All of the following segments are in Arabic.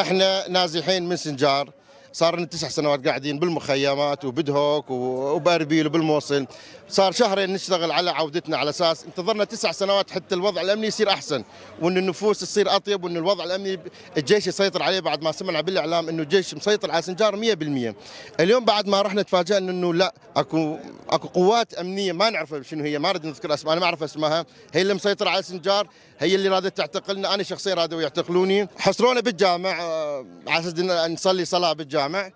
احنا نازحين من سنجار صار لنا تسع سنوات قاعدين بالمخيمات وبدهوك وباربيل وبالموصل صار شهرين نشتغل على عودتنا على اساس انتظرنا تسع سنوات حتى الوضع الامني يصير احسن وان النفوس تصير اطيب وان الوضع الامني الجيش يسيطر عليه بعد ما سمعنا بالاعلام انه الجيش مسيطر على سنجار 100% اليوم بعد ما رحنا تفاجئنا انه لا اكو اكو قوات امنيه ما نعرف شنو هي ما نريد نذكر اسماء انا ما اعرف اسمها هي اللي مسيطره على سنجار هي اللي رادت تعتقلنا انا شخصيا رادوا يعتقلوني حصرونا بالجامع آه، على اساس نصلي صلاه بالجامع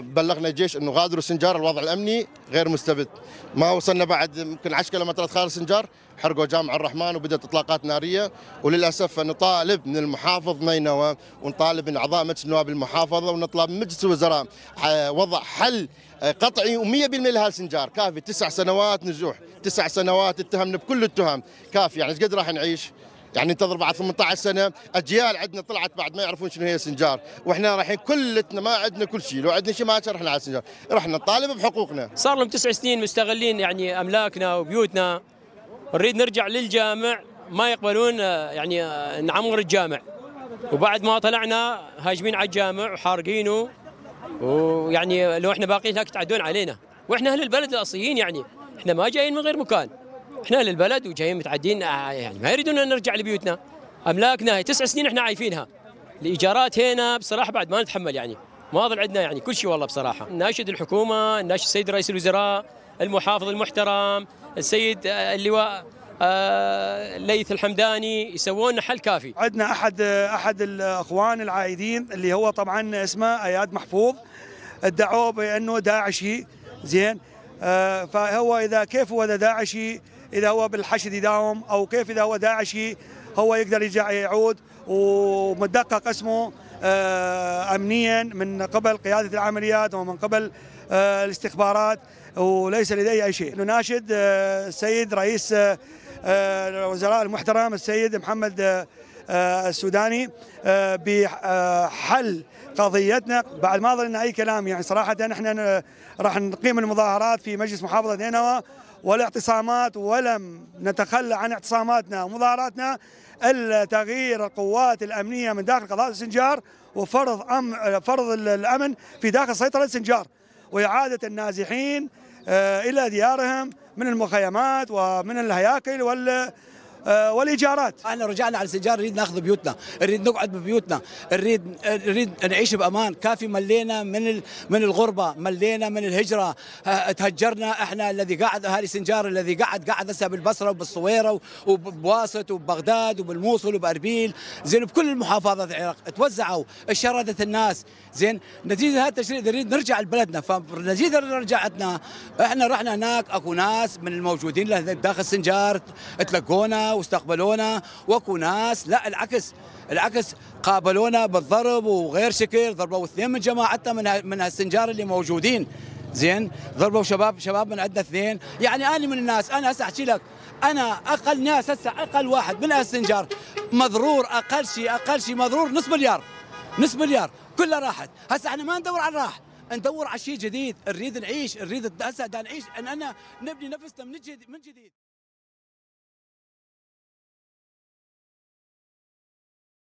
بلغنا الجيش انه غادروا سنجار الوضع الامني غير مستبد ما وصلنا بعد يمكن 10 كيلومترات خارج سنجار حرقوا جامع الرحمن وبدات اطلاقات ناريه وللاسف نطالب من المحافظ نينوى ونطالب من اعضاء مجلس النواب المحافظه ونطلب من مجلس الوزراء آه، وضع حل آه، قطعي و100% لهالسنجار كافي تسع سنوات نزوح تسع سنوات اتهمنا بكل التهم كافي يعني ايش قد راح نعيش يعني انتظر بعد 18 سنه اجيال عندنا طلعت بعد ما يعرفون شنو هي سنجار واحنا رايحين كلتنا ما عندنا كل شيء لو عندنا شيء ما رحنا على سنجار رحنا نطالب بحقوقنا صار لهم تسع سنين مستغلين يعني املاكنا وبيوتنا نريد نرجع للجامع ما يقبلون يعني نعمر الجامع وبعد ما طلعنا هاجمين على الجامع وحارقينه ويعني لو احنا باقيين هناك تعدون علينا واحنا اهل البلد الاصليين يعني احنا ما جايين من غير مكان احنا للبلد وجايين متعدين آه، يعني ما يريدون ان نرجع لبيوتنا املاكنا هي تسع سنين احنا عايفينها الايجارات هنا بصراحه بعد ما نتحمل يعني ما ظل عندنا يعني كل شيء والله بصراحه ناشد الحكومه ناشد السيد رئيس الوزراء المحافظ المحترم السيد آه، اللواء آه، ليث الحمداني يسوون حل كافي عندنا احد احد الاخوان العائدين اللي هو طبعا اسمه اياد محفوظ ادعوه بانه داعشي زين فهو اذا كيف هو اذا داعشي اذا هو بالحشد يداوم او كيف اذا هو داعشي هو يقدر يرجع يعود ومدقق اسمه آه، امنيا من قبل قياده العمليات ومن قبل آه، الاستخبارات وليس لدي اي شيء نناشد آه، السيد رئيس الوزراء المحترم السيد محمد آه، السوداني آه، بحل قضيتنا بعد ما ظلنا اي كلام يعني صراحه نحن راح نقيم المظاهرات في مجلس محافظه نينوى والاعتصامات ولم نتخلى عن اعتصاماتنا ومظاهراتنا الا تغيير القوات الامنيه من داخل قضاء سنجار وفرض أم فرض الامن في داخل سيطره سنجار واعاده النازحين آه، الى ديارهم من المخيمات ومن الهياكل وال آه، والايجارات احنا رجعنا على السجار نريد ناخذ بيوتنا نريد نقعد ببيوتنا نريد نريد نعيش بامان كافي ملينا من من الغربه ملينا من الهجره آه، تهجرنا احنا الذي قاعد اهالي سنجار الذي قاعد قاعد هسه بالبصره وبالصويره وبواسط وببغداد وبالموصل وباربيل زين بكل المحافظات العراق توزعوا شردت الناس زين نتيجه هذا التشريد نريد نرجع لبلدنا فنتيجه رجعتنا احنا رحنا هناك اكو ناس من الموجودين داخل سنجار تلقونا واستقبلونا واكو ناس لا العكس العكس قابلونا بالضرب وغير شكل ضربوا اثنين من جماعتنا من من السنجار اللي موجودين زين ضربوا شباب شباب من عندنا اثنين يعني انا من الناس انا هسه احكي لك انا اقل ناس هسه اقل واحد من السنجار مضرور اقل شيء اقل شيء مضرور نص مليار نص مليار كلها راحت هسه احنا ما ندور على الراحه ندور على شيء جديد نريد نعيش نريد هسه نعيش ان انا نبني نفسنا من جديد من جديد